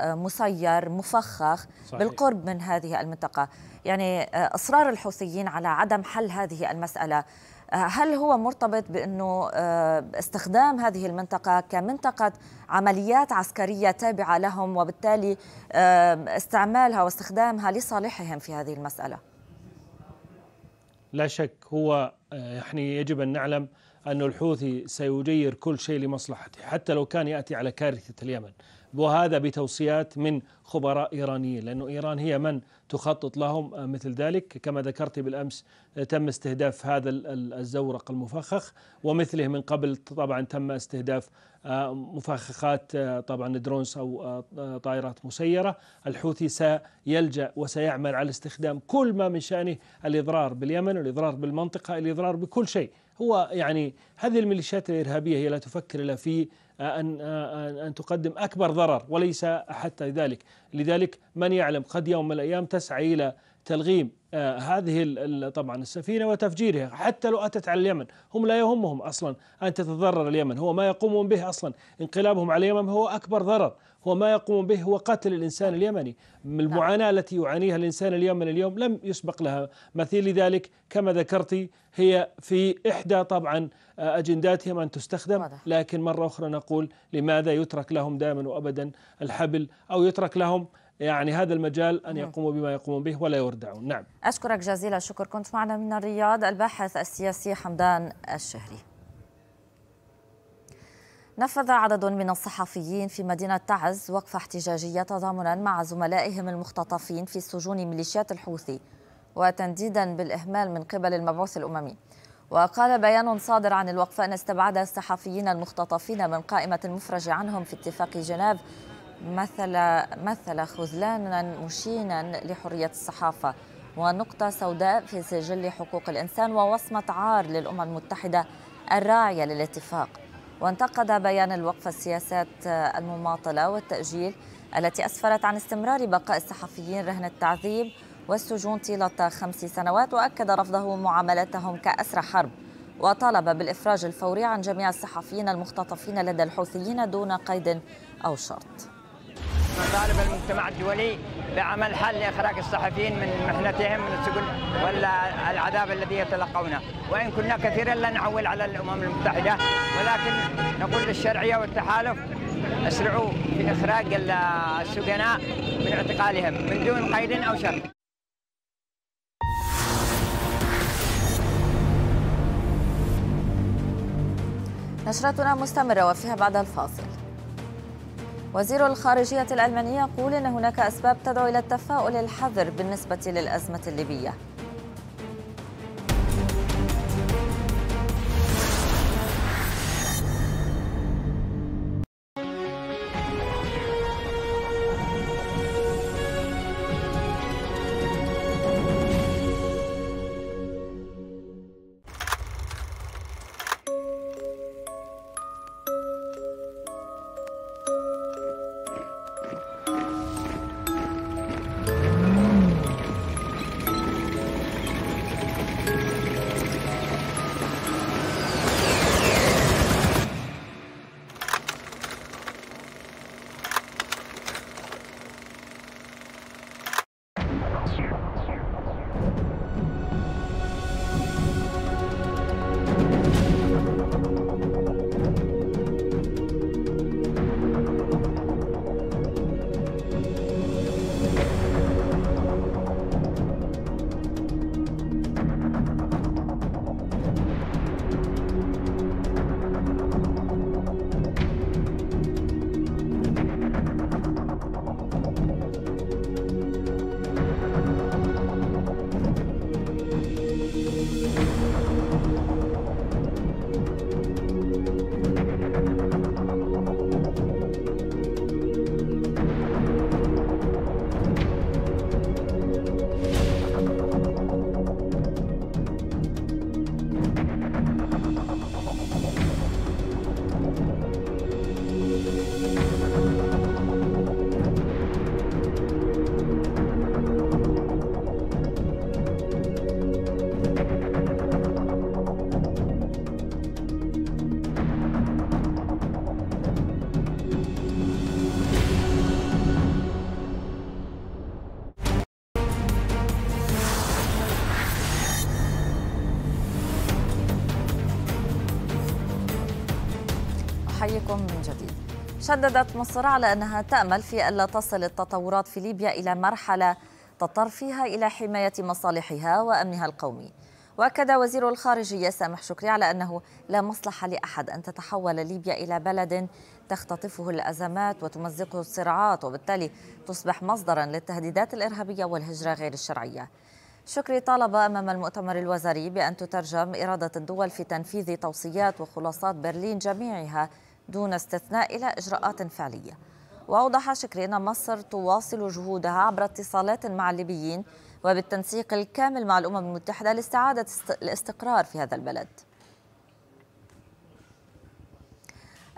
مسير مفخخ صحيح. بالقرب من هذه المنطقة يعني إصرار الحوثيين على عدم حل هذه المسألة هل هو مرتبط بأنه آه، استخدام هذه المنطقة كمنطقة عمليات عسكرية تابعة لهم وبالتالي آه، استعمالها واستخدامها لصالحهم في هذه المسألة لا شك هو آه، يعني يجب أن نعلم أن الحوثي سيجير كل شيء لمصلحته حتى لو كان يأتي على كارثة اليمن وهذا بتوصيات من خبراء إيرانيين لانه إيران هي من تخطط لهم آه، مثل ذلك كما ذكرت بالأمس آه، تم استهداف هذا الزورق المفخخ ومثله من قبل طبعا تم استهداف آه، مفخخات طبعا درونز أو طائرات مسيرة الحوثي سيلجأ وسيعمل على استخدام كل ما من شأنه الإضرار باليمن والإضرار بالمنطقة الإضرار بكل شيء هو يعني هذه الميليشيات الإرهابية هي لا تفكر إلا في آه، أن, آه، آه، أن تقدم أكبر ضرر وليس حتى ذلك لذلك من يعلم قد يوم من الأيام تسعى إلى تلغيم آه، هذه طبعا السفينه وتفجيرها حتى لو اتت على اليمن هم لا يهمهم اصلا ان تتضرر اليمن هو ما يقومون به اصلا انقلابهم على اليمن هو اكبر ضرر هو ما يقوم به هو قتل الانسان اليمني المعاناه نعم. التي يعانيها الانسان اليمني اليوم لم يسبق لها مثيل لذلك كما ذكرتي هي في احدى طبعا آه، اجنداتهم ان تستخدم لكن مره اخرى نقول لماذا يترك لهم دائما وابدا الحبل او يترك لهم يعني هذا المجال أن نعم. يقوموا بما يقومون به ولا يردعون نعم أشكرك جزيل الشكر كنت معنا من الرياض الباحث السياسي حمدان الشهري نفذ عدد من الصحفيين في مدينة تعز وقفة احتجاجية تضامنا مع زملائهم المختطفين في سجون ميليشيات الحوثي وتنديدا بالإهمال من قبل المبعوث الأممي وقال بيان صادر عن الوقفة أن استبعد الصحفيين المختطفين من قائمة المفرج عنهم في اتفاق جنيف مثل مثل خذلانا مشينا لحريه الصحافه ونقطه سوداء في سجل حقوق الانسان ووصمه عار للامم المتحده الراعيه للاتفاق وانتقد بيان الوقف السياسات المماطله والتاجيل التي اسفرت عن استمرار بقاء الصحفيين رهن التعذيب والسجون طيله خمس سنوات واكد رفضه معاملتهم كاسرى حرب وطالب بالإفراج الفوري عن جميع الصحفيين المختطفين لدى الحوثيين دون قيد أو شرط مطالب المجتمع الدولي بعمل حل لاخراج الصحفيين من محنتهم من السجن ولا العذاب الذي يتلقونه، وان كنا كثيرا لا نعول على الامم المتحده ولكن نقول للشرعيه والتحالف اسرعوا في اخراج السجناء من اعتقالهم من دون قيد او شر. نشرتنا مستمره وفيها بعد الفاصل. وزير الخارجية الألماني يقول أن هناك أسباب تدعو إلى التفاؤل الحذر بالنسبة للأزمة الليبية من جديد شددت مصر على أنها تأمل في ألا تصل التطورات في ليبيا إلى مرحلة تضطر فيها إلى حماية مصالحها وأمنها القومي وأكد وزير الخارجية سامح شكري على أنه لا مصلحة لأحد أن تتحول ليبيا إلى بلد تختطفه الأزمات وتمزقه الصراعات وبالتالي تصبح مصدرا للتهديدات الإرهابية والهجرة غير الشرعية شكري طالب أمام المؤتمر الوزاري بأن تترجم إرادة الدول في تنفيذ توصيات وخلاصات برلين جميعها دون استثناء إلى إجراءات فعلية وأوضح شكري أن مصر تواصل جهودها عبر اتصالات مع الليبيين وبالتنسيق الكامل مع الأمم المتحدة لاستعادة الاستقرار في هذا البلد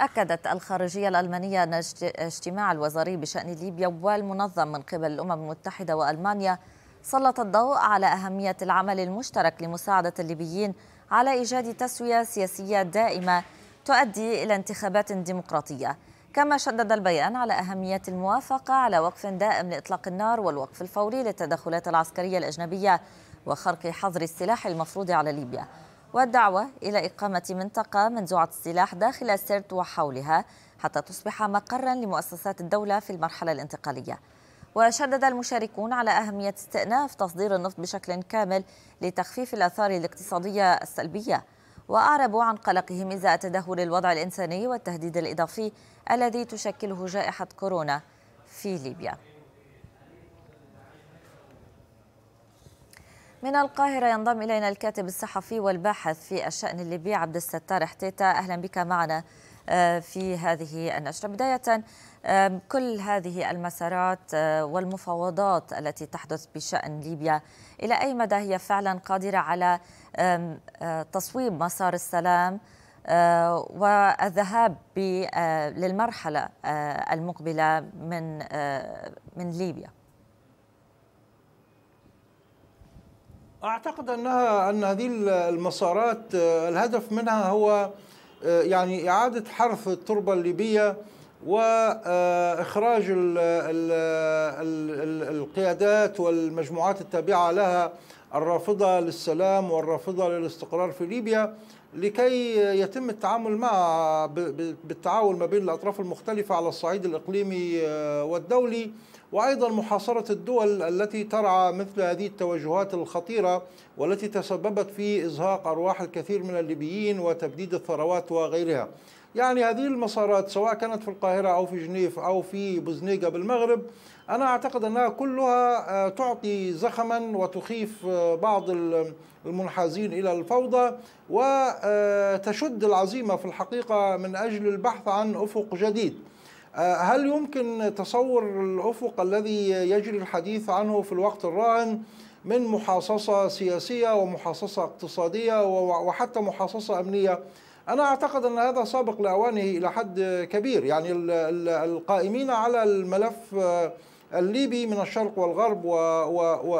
أكدت الخارجية الألمانية أن اجتماع الوزاري بشأن ليبيا والمنظم من قبل الأمم المتحدة وألمانيا سلط الضوء على أهمية العمل المشترك لمساعدة الليبيين على إيجاد تسوية سياسية دائمة تؤدي إلى انتخابات ديمقراطية كما شدد البيان على أهمية الموافقة على وقف دائم لإطلاق النار والوقف الفوري للتدخلات العسكرية الأجنبية وخرق حظر السلاح المفروض على ليبيا والدعوة إلى إقامة منطقة منزوعة السلاح داخل سرت وحولها حتى تصبح مقرا لمؤسسات الدولة في المرحلة الانتقالية وشدد المشاركون على أهمية استئناف تصدير النفط بشكل كامل لتخفيف الآثار الاقتصادية السلبية وأعربوا عن قلقهم إزاء تدهور الوضع الإنساني والتهديد الإضافي الذي تشكله جائحة كورونا في ليبيا من القاهرة ينضم إلينا الكاتب الصحفي والباحث في الشأن الليبي عبد الستار حتيتا أهلا بك معنا آه، في هذه النشرة بداية كل هذه المسارات أه، والمفاوضات التي تحدث بشأن ليبيا إلى أي مدى هي فعلا قادرة على أه، تصويب مسار السلام أه، والذهاب للمرحلة المقبلة من من ليبيا أعتقد أنها أن هذه المسارات الهدف منها هو يعني إعادة حرث التربة الليبية واخراج القيادات والمجموعات التابعه لها الرافضه للسلام والرافضه للاستقرار في ليبيا لكي يتم التعامل مع بالتعاون ما بين الاطراف المختلفه على الصعيد الاقليمي آه، والدولي وايضا محاصره الدول التي ترعى مثل هذه التوجهات الخطيره والتي تسببت في ازهاق ارواح الكثير من الليبيين وتبديد الثروات وغيرها. يعني هذه المسارات سواء كانت في القاهرة أو في جنيف أو في بوزنيقة بالمغرب أنا أعتقد أنها كلها آه، تعطي زخما وتخيف آه، بعض المنحازين إلى الفوضى وتشد آه، العزيمة في الحقيقة من أجل البحث عن أفق جديد هل يمكن تصور الأفق الذي يجري الحديث عنه في الوقت الراهن من محاصصة سياسية ومحاصصة اقتصادية وحتى محاصصة أمنية أنا أعتقد أن هذا سابق لأوانه إلى حد كبير يعني القائمين على الملف آه، الليبي من الشرق والغرب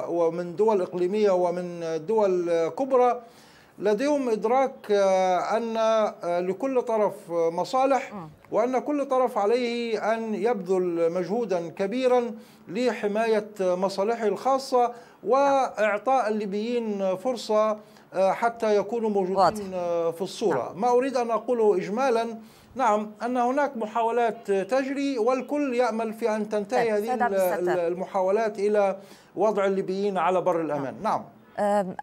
ومن دول إقليمية ومن دول كبرى لديهم إدراك آه، أن آه، لكل طرف مصالح وأن كل طرف عليه أن يبذل مجهودا كبيرا لحماية مصالحه الخاصة نعم. وإعطاء الليبيين فرصة آه، حتى يكونوا موجودين واضح. آه، في الصورة نعم. ما أريد أن أقوله إجمالا نعم أن هناك محاولات تجري والكل يأمل في أن تنتهي طيب، هذه المحاولات إلى وضع الليبيين على بر الأمان نعم, نعم.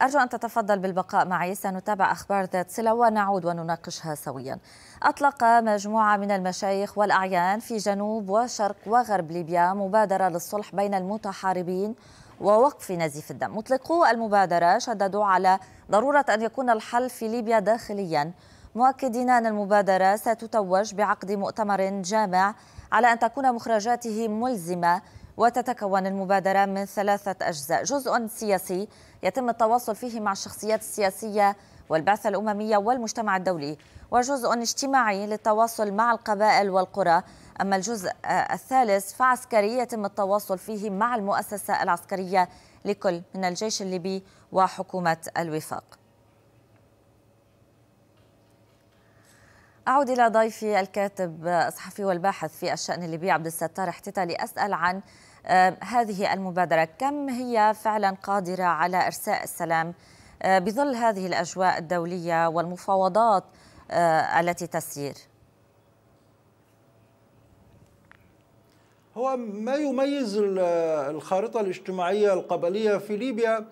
أرجو أن تتفضل بالبقاء معي سنتابع أخبار ذات صلة ونعود ونناقشها سويا أطلق مجموعة من المشايخ والأعيان في جنوب وشرق وغرب ليبيا مبادرة للصلح بين المتحاربين ووقف نزيف الدم مطلقو المبادرة شددوا على ضرورة أن يكون الحل في ليبيا داخليا مؤكدين أن المبادرة ستتوج بعقد مؤتمر جامع على أن تكون مخرجاته ملزمة وتتكون المبادرة من ثلاثة أجزاء جزء سياسي يتم التواصل فيه مع الشخصيات السياسية والبعثة الأممية والمجتمع الدولي وجزء اجتماعي للتواصل مع القبائل والقرى أما الجزء آه، الثالث فعسكري يتم التواصل فيه مع المؤسسة العسكرية لكل من الجيش الليبي وحكومة الوفاق أعود إلى ضيفي الكاتب آه، الصحفي والباحث في الشأن الليبي عبد الستار احتتا لأسأل عن آه، هذه المبادرة كم هي فعلا قادرة على إرساء السلام بظل هذه الأجواء الدولية والمفاوضات التي تسير؟ هو ما يميز الخارطة الاجتماعية القبلية في ليبيا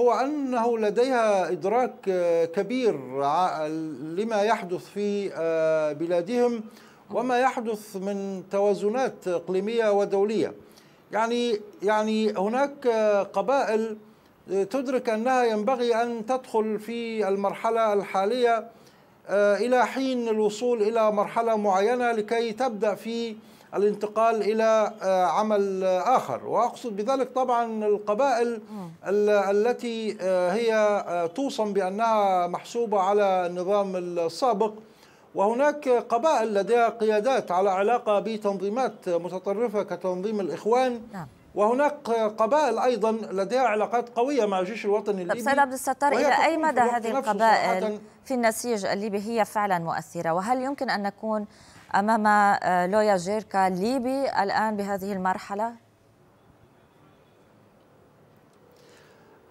هو أنه لديها إدراك آه، كبير لما يحدث في آه، بلادهم وما يحدث من توازنات إقليمية ودولية يعني يعني هناك آه، قبائل تدرك أنها ينبغي أن تدخل في المرحلة الحالية إلى حين الوصول إلى مرحلة معينة لكي تبدأ في الانتقال إلى آه، عمل آخر وأقصد بذلك طبعا القبائل التي آه، هي آه، توصم بأنها محسوبة على النظام السابق وهناك قبائل لديها قيادات على علاقة بتنظيمات متطرفة كتنظيم الإخوان نعم. وهناك قبائل أيضا لديها علاقات قوية مع الجيش الوطني الليبي طيب سيد عبد الستار إلى أي مدى هذه القبائل في النسيج الليبي هي فعلا مؤثرة وهل يمكن أن نكون أمام آه، لويا جيركا ليبي الآن بهذه المرحلة؟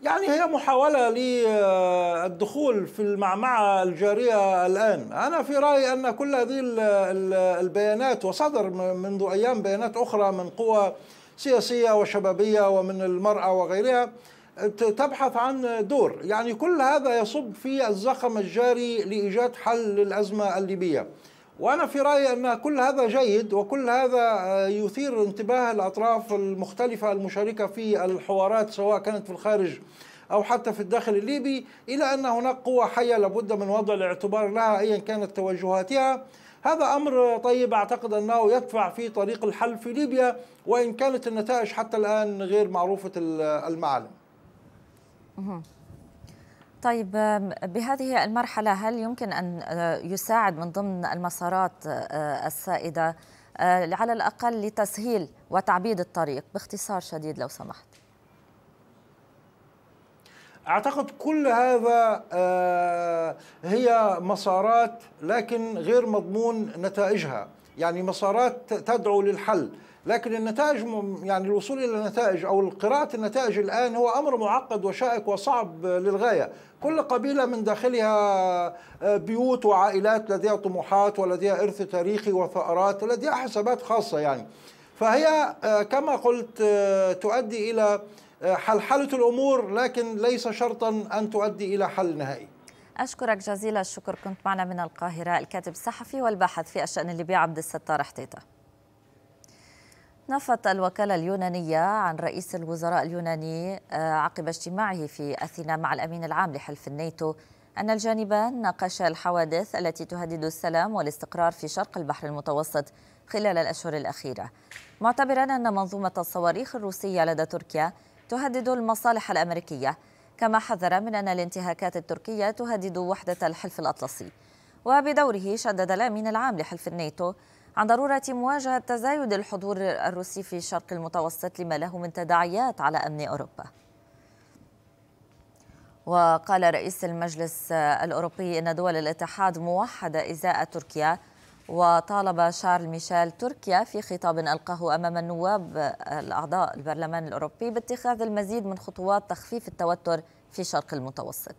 يعني هي محاولة للدخول في المعمعة الجارية الآن أنا في رأيي أن كل هذه البيانات وصدر منذ أيام بيانات أخرى من قوى سياسية وشبابية ومن المرأة وغيرها تبحث عن دور يعني كل هذا يصب في الزخم الجاري لإيجاد حل للأزمة الليبية وأنا في رأيي أن كل هذا جيد وكل هذا آه، يثير انتباه الأطراف المختلفة المشاركة في الحوارات سواء كانت في الخارج أو حتى في الداخل الليبي إلى أن هناك قوة حية لابد من وضع الاعتبار لها أيا كانت توجهاتها هذا أمر طيب أعتقد أنه يدفع في طريق الحل في ليبيا وإن كانت النتائج حتى الآن غير معروفة المعالم طيب بهذه المرحلة هل يمكن أن آه، يساعد من ضمن المسارات آه، آه، السائدة على الأقل لتسهيل وتعبيد الطريق باختصار شديد لو سمحت اعتقد كل هذا هي مسارات لكن غير مضمون نتائجها يعني مسارات تدعو للحل لكن النتائج يعني الوصول الى النتائج او قراءه النتائج الان هو امر معقد وشائك وصعب للغايه كل قبيله من داخلها آه، بيوت وعائلات لديها طموحات ولديها ارث تاريخي وثارات ولديها حسابات خاصه يعني فهي آه، كما قلت آه، تؤدي الى حلحله الامور لكن ليس شرطا ان تؤدي الى حل نهائي أشكرك جزيل الشكر كنت معنا من القاهرة الكاتب الصحفي والباحث في الشأن الليبي عبد الستار حتيته نفت الوكالة اليونانية عن رئيس الوزراء اليوناني آه، عقب اجتماعه في أثينا مع الأمين العام لحلف الناتو أن الجانبان ناقشا الحوادث التي تهدد السلام والاستقرار في شرق البحر المتوسط خلال الأشهر الأخيرة معتبرا أن منظومة الصواريخ الروسية لدى تركيا تهدد المصالح الأمريكية كما حذر من أن الانتهاكات التركية تهدد وحدة الحلف الأطلسي وبدوره شدد الأمين العام لحلف الناتو عن ضرورة مواجهة تزايد الحضور الروسي في الشرق المتوسط لما له من تداعيات على أمن أوروبا وقال رئيس المجلس الأوروبي أن دول الاتحاد موحدة إزاء تركيا وطالب شارل ميشيل تركيا في خطاب ألقاه أمام النواب الأعضاء البرلمان الأوروبي باتخاذ المزيد من خطوات تخفيف التوتر في الشرق المتوسط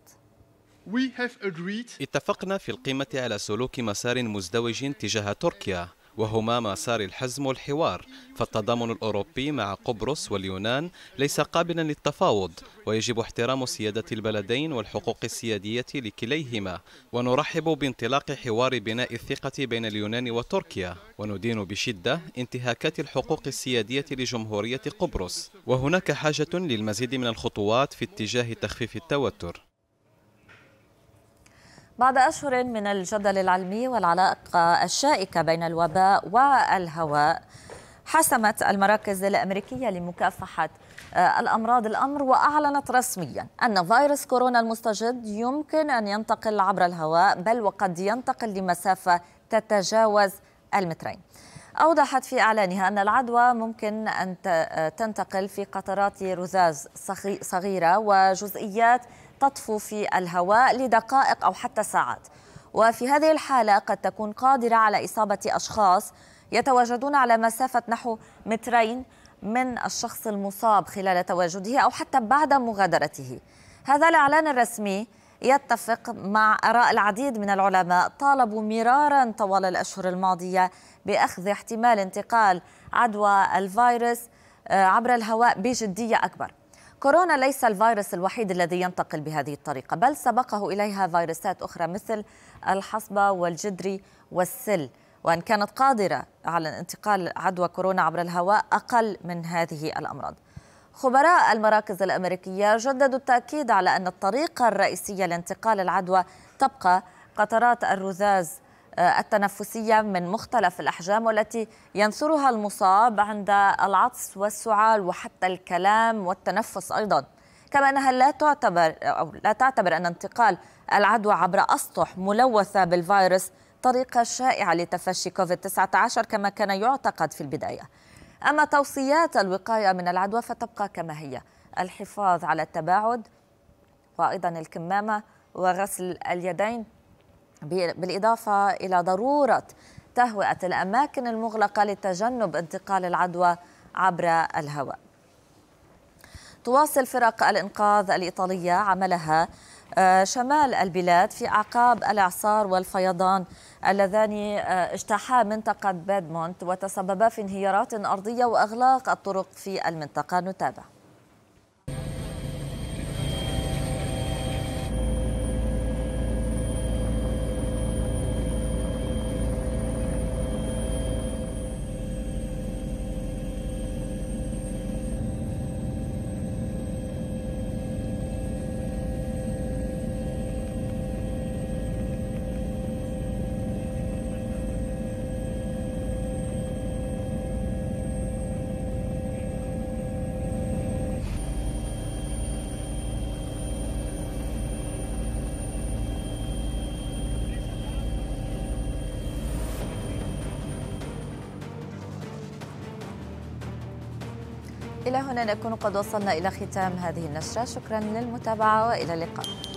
اتفقنا في القمة على سلوك مسار مزدوج تجاه تركيا وهما مسار الحزم والحوار فالتضامن الأوروبي مع قبرص واليونان ليس قابلا للتفاوض ويجب احترام سيادة البلدين والحقوق السيادية لكليهما ونرحب بانطلاق حوار بناء الثقة بين اليونان وتركيا وندين بشدة انتهاكات الحقوق السيادية لجمهورية قبرص وهناك حاجة للمزيد من الخطوات في اتجاه تخفيف التوتر بعد أشهر من الجدل العلمي والعلاقة الشائكة بين الوباء والهواء حسمت المراكز الأمريكية لمكافحة آه، الأمراض الأمر وأعلنت رسميا أن فيروس كورونا المستجد يمكن أن ينتقل عبر الهواء بل وقد ينتقل لمسافة تتجاوز المترين أوضحت في إعلانها أن العدوى ممكن أن آه، تنتقل في قطرات رذاذ صغيرة وجزئيات تطفو في الهواء لدقائق أو حتى ساعات وفي هذه الحالة قد تكون قادرة على إصابة أشخاص يتواجدون على مسافة نحو مترين من الشخص المصاب خلال تواجده أو حتى بعد مغادرته هذا الإعلان الرسمي يتفق مع آراء العديد من العلماء طالبوا مرارا طوال الأشهر الماضية بأخذ احتمال انتقال عدوى الفيروس آه، عبر الهواء بجدية أكبر كورونا ليس الفيروس الوحيد الذي ينتقل بهذه الطريقة بل سبقه إليها فيروسات أخرى مثل الحصبة والجدري والسل وإن كانت قادرة على انتقال عدوى كورونا عبر الهواء أقل من هذه الأمراض خبراء المراكز الأمريكية جددوا التأكيد على أن الطريقة الرئيسية لانتقال العدوى تبقى قطرات الرذاذ آه، التنفسية من مختلف الأحجام والتي ينثرها المصاب عند العطس والسعال وحتى الكلام والتنفس أيضا كما أنها لا تعتبر أو لا تعتبر أن انتقال العدوى عبر أسطح ملوثة بالفيروس طريقة شائعة لتفشي كوفيد-19 كما كان يعتقد في البداية أما توصيات الوقاية من العدوى فتبقى كما هي الحفاظ على التباعد وأيضا الكمامة وغسل اليدين بالإضافة إلى ضرورة تهوئة الأماكن المغلقة لتجنب انتقال العدوى عبر الهواء تواصل فرق الإنقاذ الإيطالية عملها آه، شمال البلاد في أعقاب الإعصار والفيضان اللذان آه، اجتاحا منطقة بيدمونت وتسببا في انهيارات أرضية وأغلاق الطرق في المنطقة نتابع هنا نكون قد وصلنا إلى ختام هذه النشرة شكرا للمتابعة وإلى اللقاء